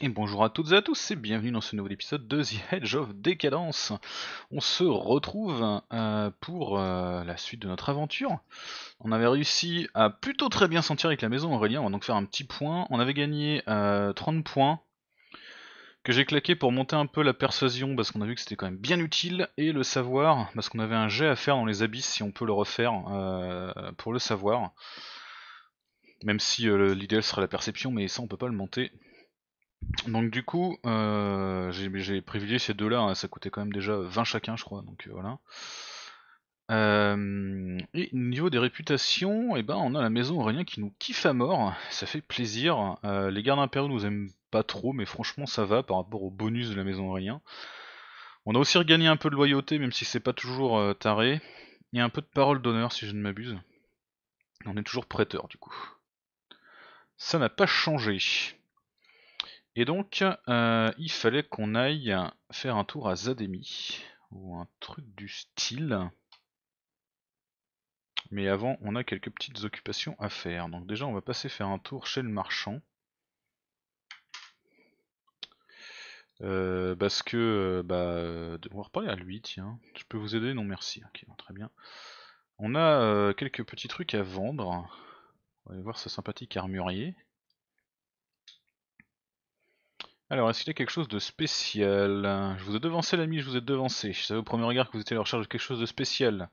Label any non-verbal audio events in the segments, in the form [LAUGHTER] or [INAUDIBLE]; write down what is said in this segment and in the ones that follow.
Et bonjour à toutes et à tous et bienvenue dans ce nouvel épisode de The Edge of Décadence. On se retrouve euh, pour euh, la suite de notre aventure. On avait réussi à plutôt très bien sentir avec la maison Aurélien, on va donc faire un petit point. On avait gagné 30 euh, points que j'ai claqué pour monter un peu la persuasion parce qu'on a vu que c'était quand même bien utile et le savoir parce qu'on avait un jet à faire dans les abysses si on peut le refaire pour le savoir. Même si l'idéal serait la perception mais ça on peut pas le monter donc du coup, euh, j'ai privilégié ces deux-là, hein. ça coûtait quand même déjà 20 chacun je crois, donc euh, voilà. Euh, et niveau des réputations, eh ben, on a la maison Aurélien qui nous kiffe à mort, ça fait plaisir. les gardes impériaux nous aiment pas trop, mais franchement ça va par rapport au bonus de la maison Aurélien. On a aussi regagné un peu de loyauté, même si c'est pas toujours taré. Et un peu de parole d'honneur, si je ne m'abuse. On est toujours prêteur, du coup. Ça n'a pas changé. Et donc, euh, il fallait qu'on aille faire un tour à Zademi, ou un truc du style. Mais avant, on a quelques petites occupations à faire. Donc déjà, on va passer faire un tour chez le marchand. Euh, parce que, euh, bah, on va reparler à lui, tiens. Je peux vous aider Non, merci. Ok, très bien. On a quelques petits trucs à vendre. On va aller voir ce sympathique armurier. Alors, est-ce qu'il a quelque chose de spécial Je vous ai devancé l'ami, je vous ai devancé. Je savais au premier regard que vous étiez à la recherche de quelque chose de spécial.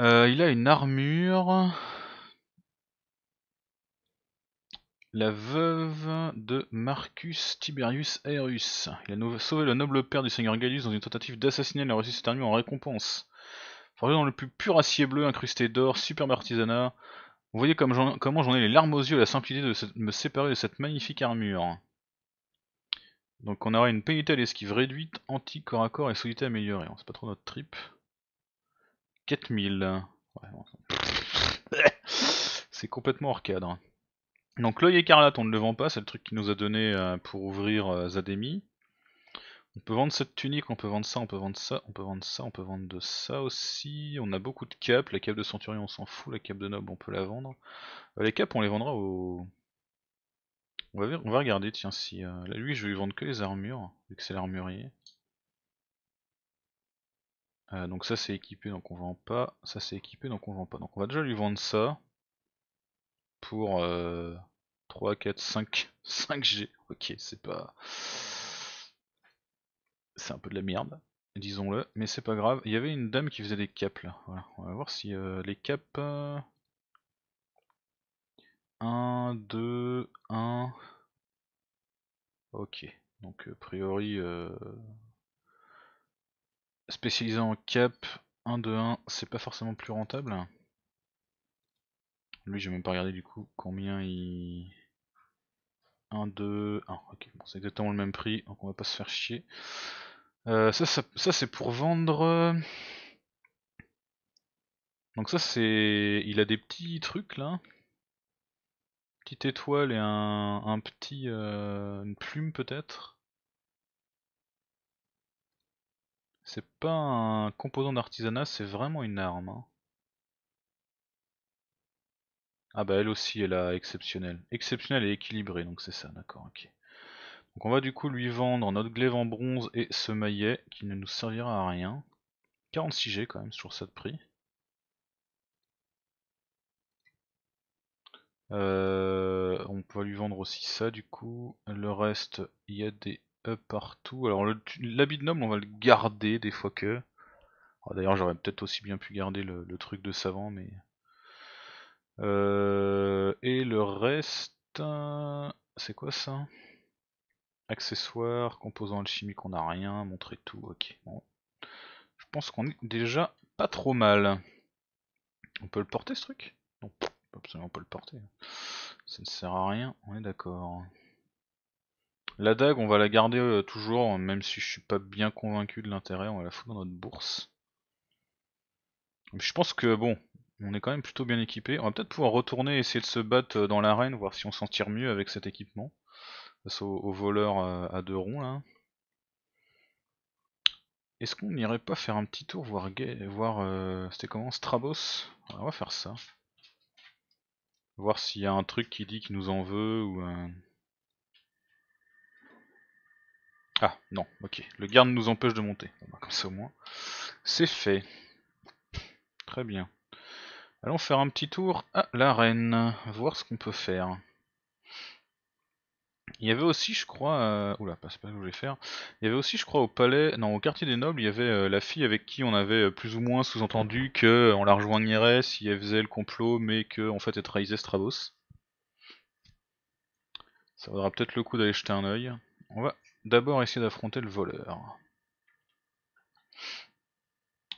Euh, il a une armure. La veuve de Marcus Tiberius Aerus. Il a sauvé le noble père du seigneur Gallus dans une tentative d'assassiner. et a reçu cette en récompense. Forgé dans le plus pur acier bleu incrusté d'or, superbe artisanat. Vous voyez comment j'en ai les larmes aux yeux à la simple idée de me séparer de cette magnifique armure. Donc on aura une pénalité à l'esquive réduite, anti-corps à corps et solidité améliorée. Hein, c'est pas trop notre trip. 4000. [LAUGHS] C'est complètement hors cadre. Donc l'œil écarlate, on ne le vend pas, c'est le truc qui nous a donné euh, pour ouvrir euh, Zademi. On peut vendre cette tunique, on peut vendre ça, on peut vendre ça, on peut vendre ça, on peut vendre de ça aussi. On a beaucoup de capes, la cape de centurion on s'en fout, la cape de noble on peut la vendre. Euh, les capes on les vendra au, on va, regarder, tiens, si. Euh, lui, je vais lui vendre que les armures, vu que c'est l'armurier. Euh, donc ça c'est équipé donc on vend pas, ça c'est équipé donc on vend pas. Donc on va déjà lui vendre ça pour euh, 3, 4, 5, 5G. Ok c'est pas... C'est un peu de la merde, disons-le, mais c'est pas grave. Il y avait une dame qui faisait des capes là, voilà. On va voir si euh, les capes... 1, 2, 1. Ok, donc a priori, euh... spécialisé en cap, 1, 2, 1, c'est pas forcément plus rentable. Lui, j'ai même pas regardé du coup combien il. 1, 2, 1. Ok, bon, c'est exactement le même prix, donc on va pas se faire chier. Euh, ça, ça c'est pour vendre. Euh, donc ça c'est. Il a des petits trucs là petite étoile et un, petit euh, une plume peut-être. C'est pas un composant d'artisanat, c'est vraiment une arme. Hein. Ah bah elle aussi elle là, exceptionnelle. Exceptionnelle et équilibrée, donc c'est ça, d'accord, ok. Donc on va du coup lui vendre notre glaive en bronze et ce maillet qui ne nous servira à rien. 46G quand même, sur ça de prix. Euh, on peut lui vendre aussi ça du coup. Le reste, il y a des up partout. Alors l'habit de noble, on va le garder des fois que. Ah, d'ailleurs, j'aurais peut-être aussi bien pu garder le, truc de savant, mais. Euh, et le reste. Euh, c'est quoi ça Accessoires, composants alchimiques, on n'a rien, montrer tout, ok. Je pense qu'on est déjà pas trop mal. On peut le porter ce truc Non absolument pas le porter. Ça ne sert à rien, on est d'accord. La dague, on va la garder euh, toujours, même si je suis pas bien convaincu de l'intérêt, on va la foutre dans notre bourse. je pense que bon, on est quand même plutôt bien équipé. On va peut-être pouvoir retourner essayer de se battre euh, dans l'arène, voir si on s'en tire mieux avec cet équipement. Face aux, voleurs euh, à deux ronds là. Est-ce qu'on n'irait pas faire un petit tour voir, voir c'était comment Strabos On va faire ça. Voir s'il y a un truc qui dit qu'il nous en veut ou un... Ah, non, ok. Le garde nous empêche de monter. Bah, comme ça au moins. C'est fait. Très bien. Allons faire un petit tour à l'arène. Voir ce qu'on peut faire. Il y avait aussi, je crois, euh, pas, ce que je voulais faire. Il y avait aussi, je crois, au palais, non, au quartier des nobles, il y avait euh, la fille avec qui on avait euh, plus ou moins sous-entendu que on la rejoignerait si elle faisait le complot, mais que en fait elle trahisait Strabos. Ça vaudra peut-être le coup d'aller jeter un œil. On va d'abord essayer d'affronter le voleur.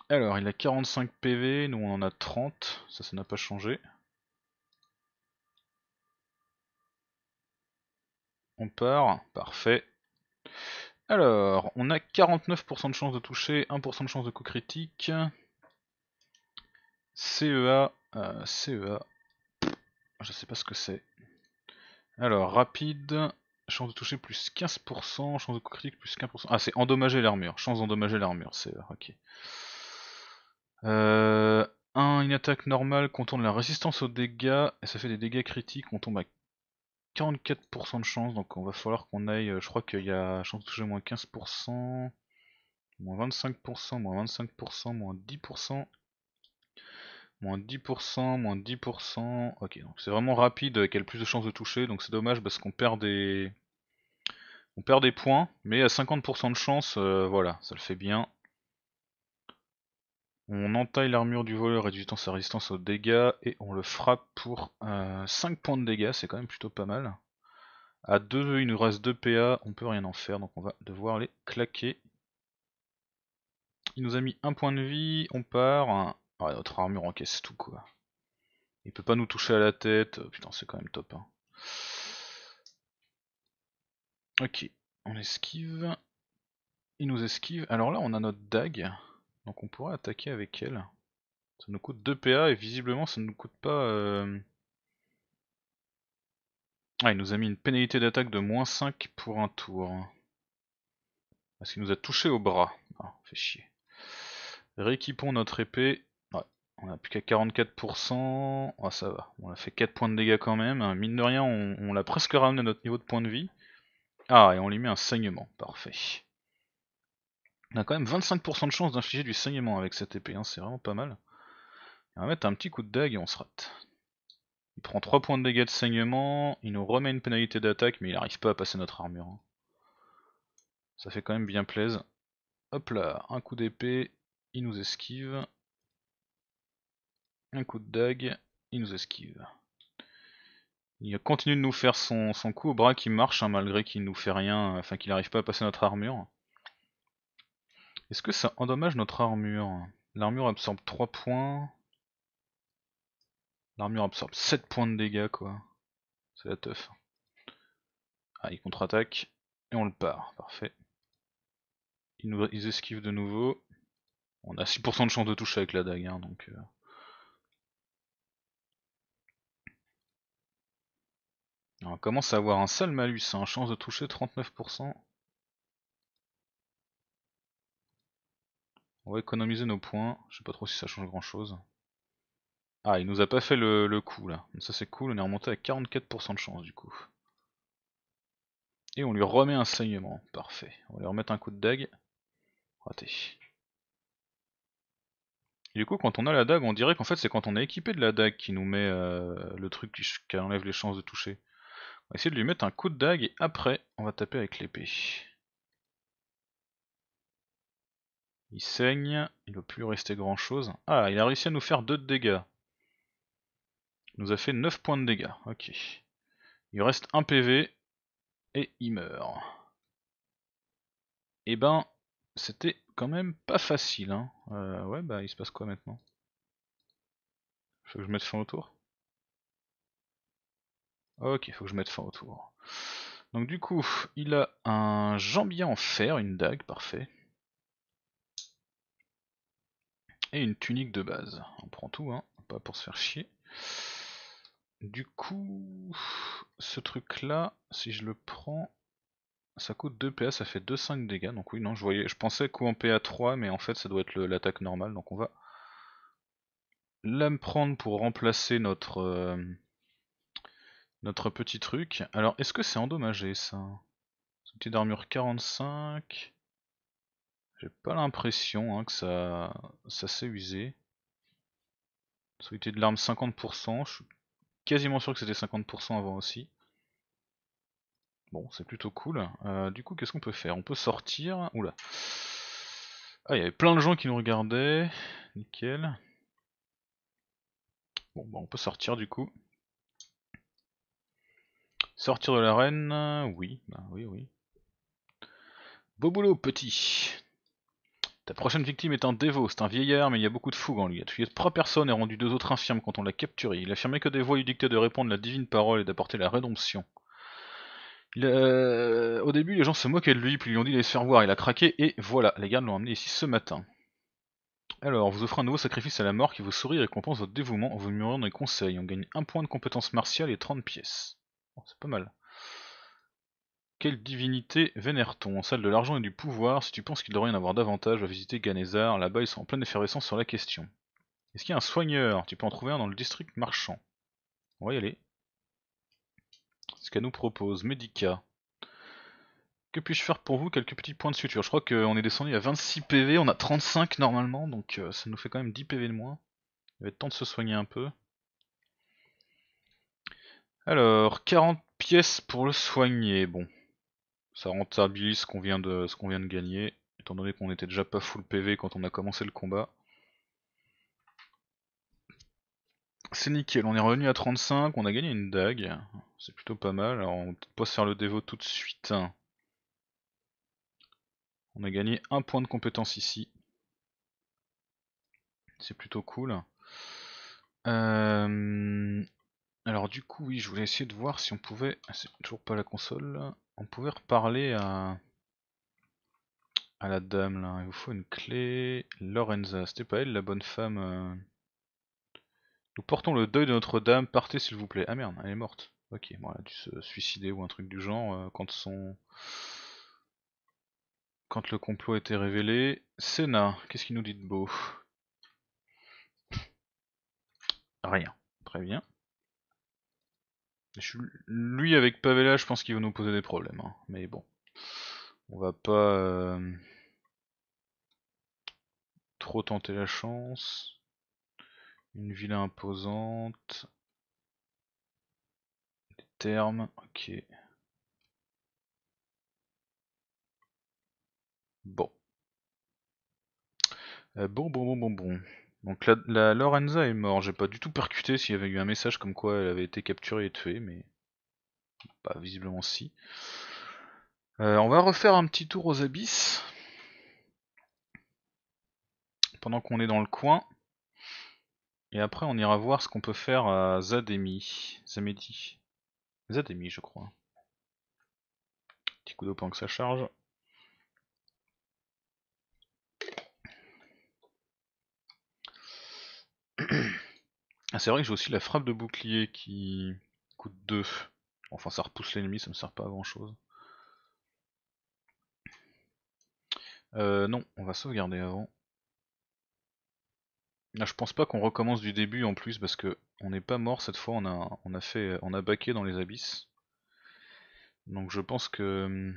Alors, il a 45 PV, nous on en a 30, ça, ça n'a pas changé. On part, parfait. Alors, on a 49% de chance de toucher, 1% de chance de coup critique. CEA, euh, CEA, je sais pas ce que c'est. Alors, rapide, chance de toucher plus 15%, chance de coup critique plus 15%. Ah, c'est endommager l'armure, chance d'endommager l'armure, c'est ok. Euh, une attaque normale contourne la résistance aux dégâts, et ça fait des dégâts critiques, on tombe à 44% de chance, donc on va falloir qu'on aille, euh, je crois qu'il y a chance de toucher moins 15%, moins 25%, moins 25%, moins 10%, moins 10%, moins 10%, ok, donc c'est vraiment rapide euh, qu'elle a plus de chances de toucher, donc c'est dommage parce qu'on perd des... On perd des points, mais à 50% de chance, euh, voilà, ça le fait bien. On entaille l'armure du voleur réduisant sa résistance aux dégâts et on le frappe pour 5 euh, points de dégâts, c'est quand même plutôt pas mal. À 2, il nous reste 2 PA, on peut rien en faire, donc on va devoir les claquer. Il nous a mis 1 point de vie, on part. Ah, notre armure encaisse tout quoi. Il peut pas nous toucher à la tête, euh, putain c'est quand même top. Hein. Ok, on esquive. Il nous esquive. Alors là on a notre dague. Donc on pourrait attaquer avec elle. Ça nous coûte 2 PA et visiblement ça ne nous coûte pas... Euh, ah il nous a mis une pénalité d'attaque de moins 5 pour un tour. Parce qu'il nous a touché au bras. Ah, fait chier. Rééquipons notre épée. Ouais, on a plus qu'à 44%. Ah ça va, on a fait 4 points de dégâts quand même. Mine de rien, on, on l'a presque ramené à notre niveau de points de vie. Ah, et on lui met un saignement, parfait. On a quand même 25% de chance d'infliger du saignement avec cette épée, hein, c'est vraiment pas mal. on va mettre un petit coup de dague et on se rate. Il prend 3 points de dégâts de saignement, il nous remet une pénalité d'attaque, mais il n'arrive pas à passer notre armure. Hein. Ça fait quand même bien plaise. Hop là, un coup d'épée, il nous esquive. Un coup de dague, il nous esquive. Il continue de nous faire son, coup au bras qui marche hein, malgré qu'il nous fait rien, euh, enfin qu'il n'arrive pas à passer notre armure. Est-ce que ça endommage notre armure L'armure absorbe 3 points. L'armure absorbe 7 points de dégâts quoi. C'est la teuf. Ah il contre-attaque. Et on le part, parfait. Ils, esquivent de nouveau. On a 6% de chance de toucher avec la dague, hein, donc... Euh. on commence à avoir un seul malus, Un hein. chance de toucher 39%. On va économiser nos points. Je sais pas trop si ça change grand chose. Ah, il nous a pas fait le, coup là. Donc ça c'est cool, on est remonté à 44% de chance du coup. Et on lui remet un saignement. Parfait. On lui remettre un coup de dague. Raté. du coup, quand on a la dague, on dirait qu'en fait c'est quand on est équipé de la dague qui nous met euh, le truc qui, qui enlève les chances de toucher. On va essayer de lui mettre un coup de dague et après on va taper avec l'épée. Il saigne, il ne peut plus rester grand chose. Ah, il a réussi à nous faire 2 de dégâts. Il nous a fait 9 points de dégâts, ok. Il reste 1 PV, et il meurt. Eh ben, c'était quand même pas facile. Hein. Euh, ouais, bah il se passe quoi maintenant Faut que je mette fin au tour Ok, faut que je mette fin au tour. Donc du coup, il a un jambier en fer, une dague, parfait. Et une tunique de base. On prend tout, hein, pas pour se faire chier. Du coup, ce truc-là, si je le prends, ça coûte 2 PA, ça fait 2-5 dégâts. Donc oui, non, je voyais, je pensais qu'on en PA 3, mais en fait ça doit être l'attaque normale. Donc on va la prendre pour remplacer notre, euh, notre petit truc. Alors, est-ce que c'est endommagé ça C'est petite armure 45. J'ai pas l'impression hein, que ça, ça s'est usé. Solidité de l'arme 50%, je suis quasiment sûr que c'était 50% avant aussi. Bon, c'est plutôt cool. Euh, du coup, qu'est-ce qu'on peut faire On peut sortir. Oula. Ah, il y avait plein de gens qui nous regardaient. Nickel. Bon, bah on peut sortir du coup. Sortir de l'arène, oui, bah oui, oui. Beau boulot, petit. La prochaine victime est un dévot, c'est un vieillard, mais il y a beaucoup de fougue en lui. Il a tué trois personnes et rendu deux autres infirmes quand on l'a capturé. Il affirmait que des voix lui dictaient de répondre la divine parole et d'apporter la rédemption. Il, euh, au début, les gens se moquaient de lui, puis lui ont dit d'aller se faire voir. Il a craqué, et voilà, les gardes l'ont amené ici ce matin. Alors, vous offrez un nouveau sacrifice à la mort qui vous sourit et récompense votre dévouement en vous murmurant des conseils. On gagne un point de compétence martiale et 30 pièces. c'est pas mal. Quelle divinité vénère-t-on Celle de l'argent et du pouvoir, si tu penses qu'il devrait y en avoir davantage, va visiter Ganesar. là-bas ils sont en pleine effervescence sur la question. Est-ce qu'il y a un soigneur Tu peux en trouver un dans le district marchand. On va y aller. Ce qu'elle nous propose, Medica. Que puis-je faire pour vous Quelques petits points de suture. Je crois qu'on est descendu à 26 PV, on a 35 normalement, donc euh, ça nous fait quand même 10 PV de moins. Il va être temps de se soigner un peu. Alors, 40 pièces pour le soigner, bon ça rentabilise ce qu'on vient, de, vient de gagner, étant donné qu'on était déjà pas full PV quand on a commencé le combat. C'est nickel, on est revenu à 35, on a gagné une dague, c'est plutôt pas mal, alors on peut pas se faire le dévot tout de suite. On a gagné un point de compétence ici. C'est plutôt cool. Euh, alors du coup oui je voulais essayer de voir si on pouvait. Ah, c'est toujours pas la console. On pouvait reparler à. à la dame là. Il vous faut une clé. Lorenza. C'était pas elle la bonne femme. Euh. Nous portons le deuil de Notre-Dame, partez s'il vous plaît. Ah merde, elle est morte. Ok, voilà, elle a dû se suicider ou un truc du genre euh, quand son. Quand le complot a été révélé. Senna, qu'est-ce qu'il nous dit de beau Rien. Très bien lui avec Pavela, je pense qu'il va nous poser des problèmes. Mais bon, on va pas trop tenter la chance. Une ville imposante. Des termes, ok. Bon. bon, bon, bon, bon, bon. Donc la, Lorenza est morte, j'ai pas du tout percuté s'il y avait eu un message comme quoi elle avait été capturée et tuée, mais pas visiblement si. Euh, on va refaire un petit tour aux abysses. Pendant qu'on est dans le coin. Et après on ira voir ce qu'on peut faire à Zademi. Zamedi. Zademi je crois. Petit coup d'eau pendant que ça charge. Ah, c'est vrai que j'ai aussi la frappe de bouclier qui coûte 2. Enfin, ça repousse l'ennemi, ça me sert pas à grand chose. Euh, non, on va sauvegarder avant. Là, ah, je pense pas qu'on recommence du début en plus parce que on n'est pas mort cette fois, on a, on a fait, on a baqué dans les abysses. Donc je pense que, hmm,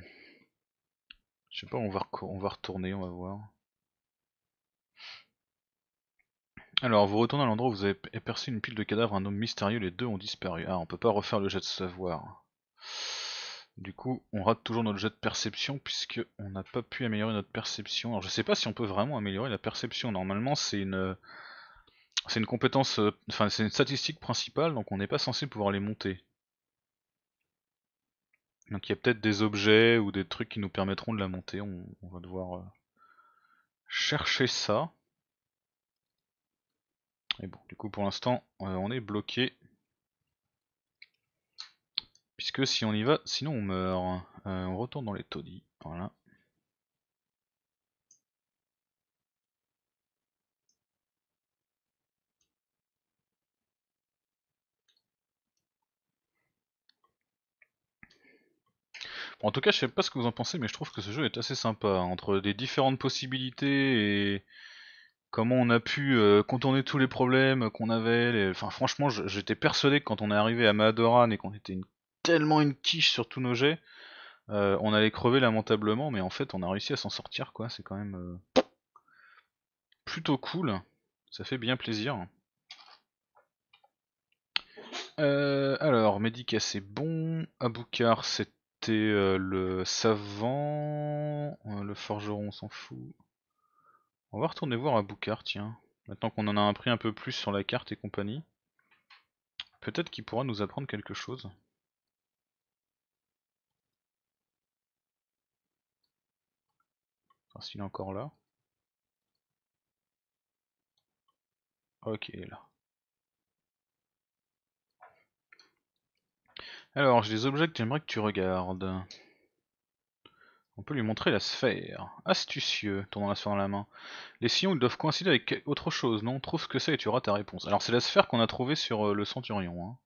je sais pas, on va, on va retourner, on va voir. Alors, vous retournez à l'endroit où vous avez percé une pile de cadavres, un homme mystérieux, les deux ont disparu. Ah, on peut pas refaire le jet de savoir. Du coup, on rate toujours notre jet de perception puisque on n'a pas pu améliorer notre perception. Alors, je sais pas si on peut vraiment améliorer la perception. Normalement, c'est une c'est une compétence euh, enfin c'est une statistique principale donc on n'est pas censé pouvoir les monter. Donc il y a peut-être des objets ou des trucs qui nous permettront de la monter, on, va devoir euh, chercher ça. Et bon, du coup, pour l'instant, euh, on est bloqué. Puisque si on y va, sinon on meurt. Euh, on retourne dans les taudis. Voilà. en tout cas, je sais pas ce que vous en pensez, mais je trouve que ce jeu est assez sympa. Entre les différentes possibilités et comment on a pu euh, contourner tous les problèmes qu'on avait. Enfin, franchement, j'étais persuadé que quand on est arrivé à Madoran et qu'on était tellement une quiche sur tous nos jets, euh, on allait crever lamentablement, mais en fait, on a réussi à s'en sortir, quoi. C'est quand même euh, plutôt cool. Ça fait bien plaisir. alors, Medica, c'est bon. Aboukar, c'était le savant. le forgeron, on s'en fout. On va retourner voir à Boucard, tiens. Maintenant qu'on en a appris un peu plus sur la carte et compagnie. Peut-être qu'il pourra nous apprendre quelque chose. Enfin, s'il est encore là. Ok, là. Alors, j'ai des objets que j'aimerais que tu regardes. On peut lui montrer la sphère. Astucieux, tournant la sphère dans la main. Les sillons doivent coïncider avec autre chose, non Trouve ce que c'est et tu auras ta réponse. Alors c'est la sphère qu'on a trouvée sur euh, le centurion. Hein.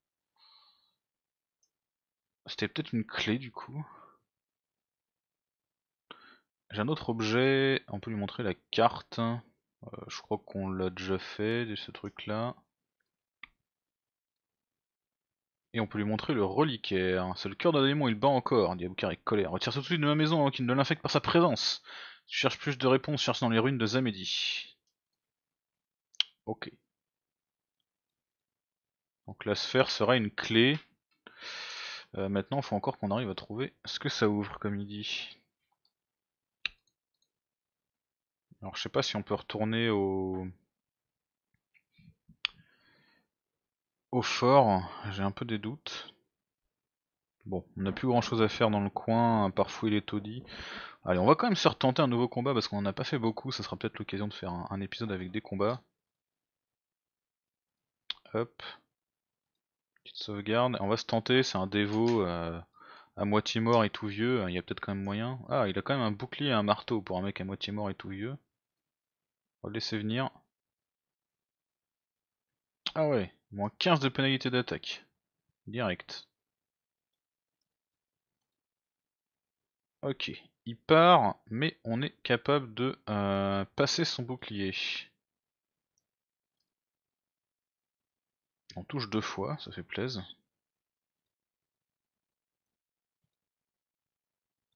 C'était peut-être une clé du coup. J'ai un autre objet, on peut lui montrer la carte. Euh, je crois qu'on l'a déjà fait, de ce truc là. Et on peut lui montrer le reliquaire. C'est le cœur d'un démon, il bat encore, dit est colère. Retire tout de suite de ma maison qui hein, qu'il ne l'infecte par sa présence. tu cherches plus de réponses, cherche dans les ruines de Zamedi. Ok. Donc la sphère sera une clé. Euh, maintenant, il faut encore qu'on arrive à trouver ce que ça ouvre, comme il dit. Alors je sais pas si on peut retourner au... au fort, j'ai un peu des doutes. Bon, on n'a plus grand chose à faire dans le coin, Parfois, il est les taudis. Allez, on va quand même se retenter un nouveau combat parce qu'on n'en a pas fait beaucoup, ça sera peut-être l'occasion de faire un, épisode avec des combats. Hop. Petite sauvegarde. On va se tenter, c'est un dévot euh, à moitié mort et tout vieux, il y a peut-être quand même moyen. Ah, il a quand même un bouclier et un marteau pour un mec à moitié mort et tout vieux. On va le laisser venir. Ah ouais, Moins 15 de pénalité d'attaque. Direct. Ok, il part, mais on est capable de euh, passer son bouclier. On touche deux fois, ça fait plaisir.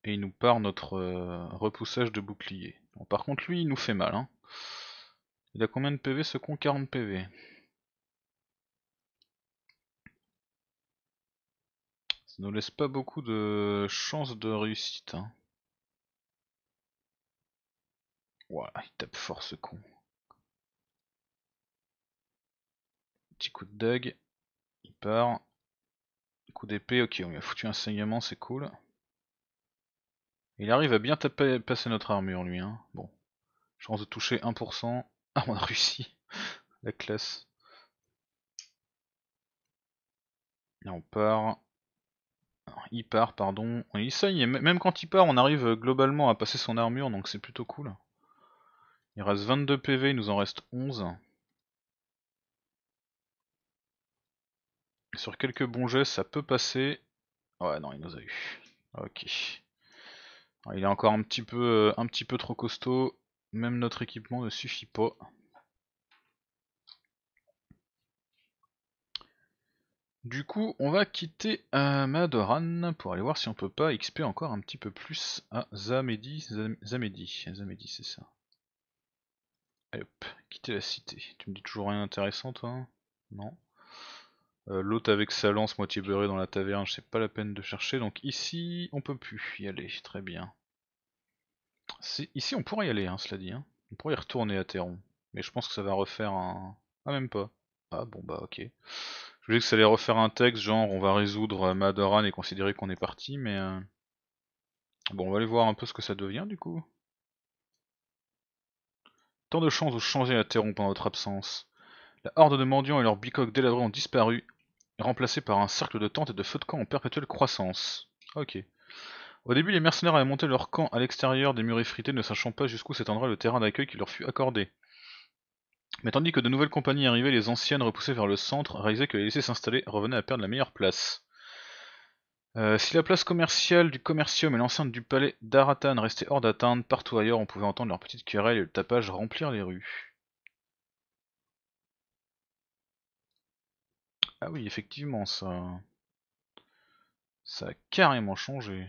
Et il nous part notre euh, repoussage de bouclier. par contre lui il nous fait mal. Hein. Il a combien de PV ce con 40 PV. Ça nous laisse pas beaucoup de chances de réussite. Voilà, hein. il tape fort ce con. Petit coup de Doug. Il part. Coup d'épée, ok, on lui a foutu un saignement, c'est cool. Il arrive à bien taper, passer notre armure lui. Hein. Bon. Chance de toucher 1%. Ah, on a réussi. La classe. et on part il part, pardon. Il saigne, même quand il part, on arrive euh, globalement à passer son armure, donc c'est plutôt cool. Il reste 22 PV, il nous en reste 11. Sur quelques bons gestes, ça peut passer. Ouais, non, il nous a eu. Ok. il est encore un petit peu, euh, un petit peu trop costaud. Même notre équipement ne suffit pas. Du coup, on va quitter Madoran pour aller voir si on peut pas XP encore un petit peu plus à Zamedi. Zamedi, Zamedi c'est ça. hop, quitter la cité. Tu me dis toujours rien d'intéressant toi hein Non L'autre euh, L'hôte avec sa lance moitié beurrée dans la taverne, c'est pas la peine de chercher. Donc ici, on peut plus y aller, très bien. Ici, on pourrait y aller, hein, cela dit. Hein. On pourrait y retourner à Terron Mais je pense que ça va refaire un... Ah même pas. Ah bon bah ok. Je voulais que ça allait refaire un texte, genre on va résoudre euh, Madoran et considérer qu'on est parti, mais... Euh, bon, on va aller voir un peu ce que ça devient du coup. Tant de chances de changer à pendant votre absence. La horde de mendiants et leurs bicoques délabrés ont disparu, remplacés par un cercle de tentes et de feux de camp en perpétuelle croissance. Ok. Au début, les mercenaires avaient monté leur camp à l'extérieur des murs effrités, ne sachant pas jusqu'où s'étendrait le terrain d'accueil qui leur fut accordé. Mais tandis que de nouvelles compagnies arrivaient, les anciennes repoussées vers le centre réalisaient que les laisser s'installer revenaient à perdre la meilleure place. Euh, si la place commerciale du commercium et l'enceinte du palais d'Aratan restaient hors d'atteinte, partout ailleurs on pouvait entendre leurs petites querelles et le tapage remplir les rues. Ah oui, effectivement, ça. Ça a carrément changé.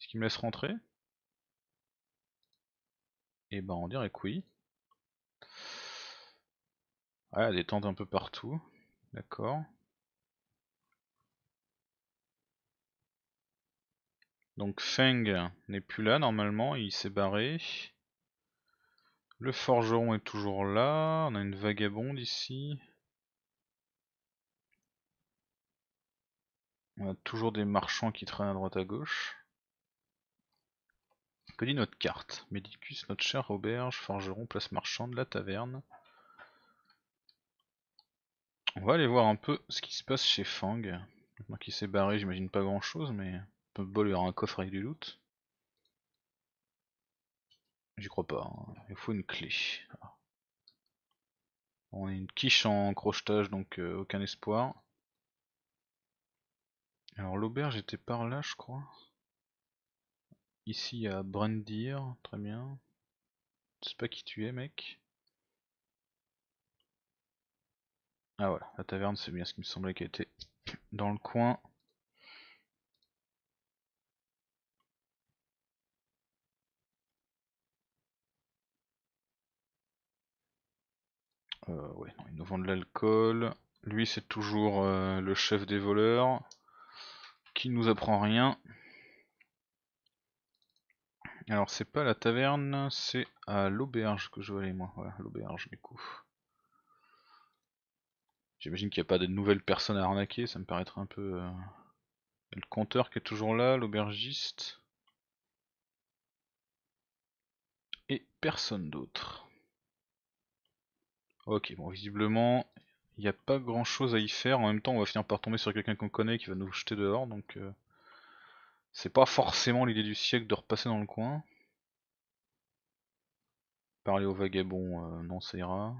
Est-ce qu'il me laisse rentrer Eh ben, on dirait que oui. Ah, des tentes un peu partout. D'accord. Donc Feng n'est plus là normalement, il s'est barré. Le forgeron est toujours là, on a une vagabonde ici. On a toujours des marchands qui traînent à droite à gauche. Que dit notre carte Medicus, notre cher auberge, forgeron, place marchande, la taverne. On va aller voir un peu ce qui se passe chez Fang. Maintenant qu'il s'est barré, j'imagine pas grand chose, mais peut bol, il y aura un coffre avec du loot. J'y crois pas, hein. il faut une clé. On a une quiche en crochetage, donc euh, aucun espoir. Alors l'auberge était par là, je crois. Ici à Brandir, très bien. Je sais pas qui tu es, mec. Ah voilà, la taverne c'est bien ce qui me semblait qu'elle était dans le coin. Euh, ouais, ils nous vendent de l'alcool. Lui c'est toujours euh, le chef des voleurs qui nous apprend rien. Alors c'est pas la taverne, c'est à l'auberge que je vais aller moi. Voilà, l'auberge du coup. J'imagine qu'il n'y a pas de nouvelles personnes à arnaquer, ça me paraîtrait un peu... Euh, le compteur qui est toujours là, l'aubergiste... Et personne d'autre. Ok, bon, visiblement, il n'y a pas grand chose à y faire. En même temps, on va finir par tomber sur quelqu'un qu'on connaît qui va nous jeter dehors, donc... Euh, c'est pas forcément l'idée du siècle de repasser dans le coin. Parler aux vagabonds, euh, non ça ira.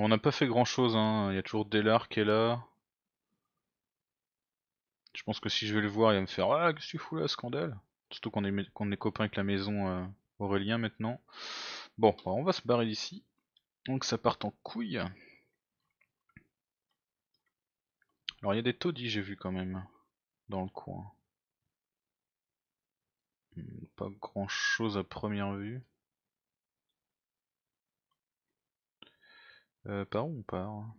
On n'a pas fait grand chose, hein. il y a toujours Delar qui est là. Je pense que si je vais le voir, il va me faire Ah, qu'est-ce que tu fous là, scandale Surtout qu'on est, est copains avec la maison euh, Aurélien maintenant. Bon, bah, on va se barrer d'ici. Donc ça part en couille. Alors il y a des taudis, j'ai vu quand même, dans le coin. Hmm, pas grand chose à première vue. Euh, par où on part hein.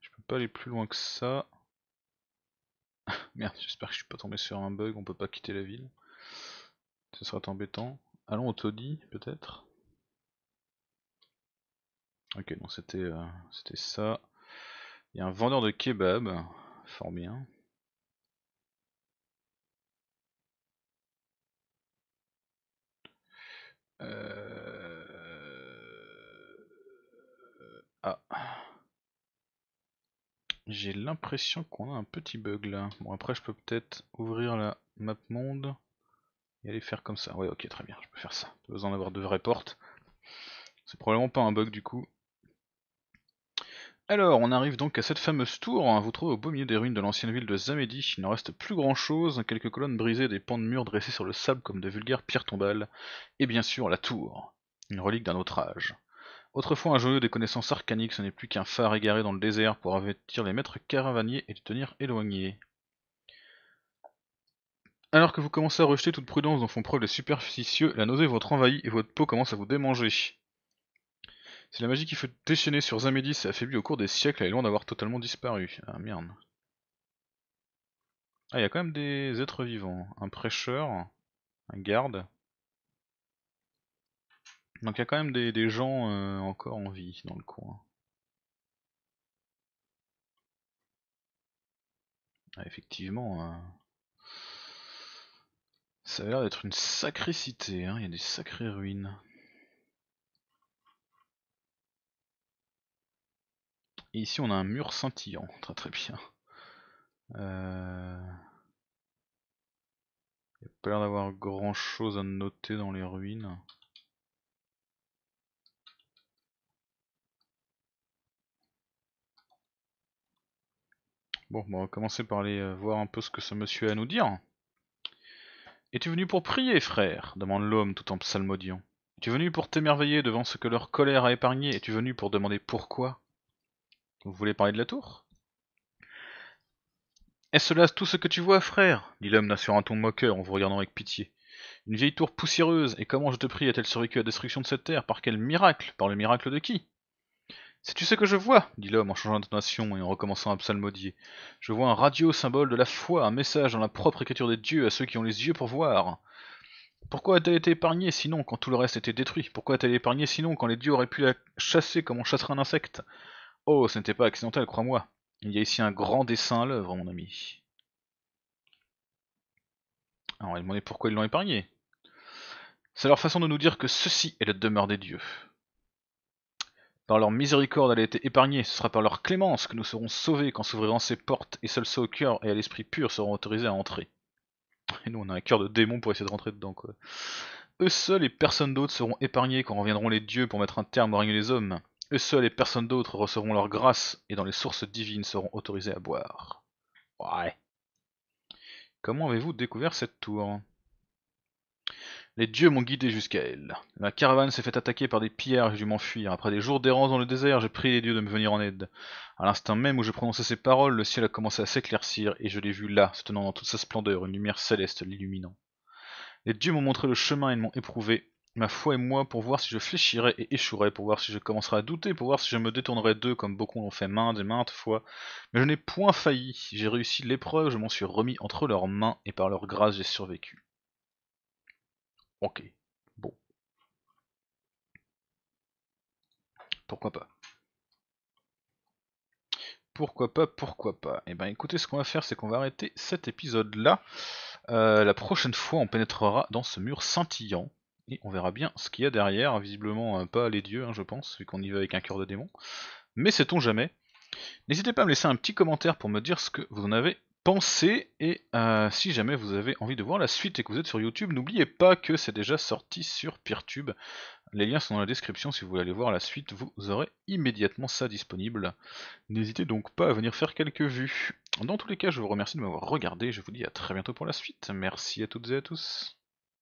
Je peux pas aller plus loin que ça. [LAUGHS] Merde, j'espère que je suis pas tombé sur un bug, on peut pas quitter la ville. Ce sera embêtant. Allons au taudis, peut-être Ok, donc euh, c'était ça. Il y a un vendeur de kebab, fort bien. Euh, euh, euh, ah. J'ai l'impression qu'on a un petit bug là. Bon après je peux peut-être ouvrir la map monde et aller faire comme ça. Ouais ok très bien, je peux faire ça. Pas besoin d'avoir de vraies portes. C'est probablement pas un bug du coup. Alors, on arrive donc à cette fameuse tour, hein. vous trouvez au beau milieu des ruines de l'ancienne ville de Zamedi, il ne reste plus grand chose, quelques colonnes brisées, des pans de murs dressés sur le sable comme de vulgaires pierres tombales, et bien sûr la tour, une relique d'un autre âge. Autrefois un joyau des connaissances arcaniques, ce n'est plus qu'un phare égaré dans le désert pour avertir les maîtres caravaniers et les tenir éloignés. Alors que vous commencez à rejeter toute prudence dont font preuve les superficieux, la nausée vous envahit et votre peau commence à vous démanger. C'est la magie qui faut déchaîner sur Zamédis et affaiblie au cours des siècles, elle est loin d'avoir totalement disparu. Ah merde. Ah, il y a quand même des êtres vivants. Un prêcheur, un garde. Donc il y a quand même des, gens euh, encore en vie dans le coin. Ah, effectivement, euh, ça a l'air d'être une sacrée cité, hein. il y a des sacrées ruines. Et ici on a un mur scintillant, très très bien. Euh... Il n'y a pas l'air d'avoir grand chose à noter dans les ruines. Bon, bah, on va commencer par aller euh, voir un peu ce que ce monsieur a à nous dire. Es-tu venu pour prier, frère demande l'homme tout en psalmodiant. Es-tu venu pour t'émerveiller devant ce que leur colère a épargné Es-tu venu pour demander pourquoi vous voulez parler de la tour Est-ce là tout ce que tu vois, frère dit l'homme sur un ton moqueur en vous regardant avec pitié. Une vieille tour poussiéreuse, et comment, je te prie, a-t-elle survécu à la destruction de cette terre Par quel miracle Par le miracle de qui Sais-tu ce que je vois dit l'homme en changeant d'intonation et en recommençant à psalmodier. Je vois un radio symbole de la foi, un message dans la propre écriture des dieux à ceux qui ont les yeux pour voir. Pourquoi a-t-elle été épargnée sinon quand tout le reste était détruit Pourquoi a-t-elle été épargnée sinon quand les dieux auraient pu la chasser comme on chasserait un insecte Oh, ce n'était pas accidentel, crois-moi. Il y a ici un grand dessin à l'œuvre, mon ami. Alors, il va pourquoi ils l'ont épargné. C'est leur façon de nous dire que ceci est la demeure des dieux. Par leur miséricorde, elle a été épargnée. Ce sera par leur clémence que nous serons sauvés quand s'ouvriront ces portes et seuls ceux au cœur et à l'esprit pur seront autorisés à entrer. Et nous, on a un cœur de démon pour essayer de rentrer dedans, quoi. Eux seuls et personne d'autre seront épargnés quand reviendront les dieux pour mettre un terme au règne des hommes. Eux seuls et personne d'autre recevront leur grâce, et dans les sources divines seront autorisés à boire. Ouais. Comment avez-vous découvert cette tour Les dieux m'ont guidé jusqu'à elle. Ma caravane s'est fait attaquer par des pierres et j'ai dû m'enfuir. Après des jours d'errance dans le désert, j'ai prié les dieux de me venir en aide. À l'instant même où je prononçais ces paroles, le ciel a commencé à s'éclaircir et je l'ai vu là, se tenant dans toute sa splendeur, une lumière céleste l'illuminant. Les dieux m'ont montré le chemin et m'ont éprouvé, ma foi et moi pour voir si je fléchirais et échouerais, pour voir si je commencerais à douter, pour voir si je me détournerais d'eux comme beaucoup l'ont fait maintes et maintes fois. Mais je n'ai point failli, j'ai réussi l'épreuve, je m'en suis remis entre leurs mains et par leur grâce j'ai survécu. Ok, bon. Pourquoi pas pourquoi pas, pourquoi pas. Eh bien, écoutez, ce qu'on va faire, c'est qu'on va arrêter cet épisode-là. Euh, la prochaine fois, on pénétrera dans ce mur scintillant et on verra bien ce qu'il y a derrière, visiblement euh, pas les dieux hein, je pense, vu qu'on y va avec un cœur de démon, mais sait-on jamais. N'hésitez pas à me laisser un petit commentaire pour me dire ce que vous en avez pensé, et euh, si jamais vous avez envie de voir la suite et que vous êtes sur YouTube, n'oubliez pas que c'est déjà sorti sur Peertube, les liens sont dans la description, si vous voulez aller voir la suite, vous aurez immédiatement ça disponible. N'hésitez donc pas à venir faire quelques vues. Dans tous les cas, je vous remercie de m'avoir regardé, je vous dis à très bientôt pour la suite, merci à toutes et à tous.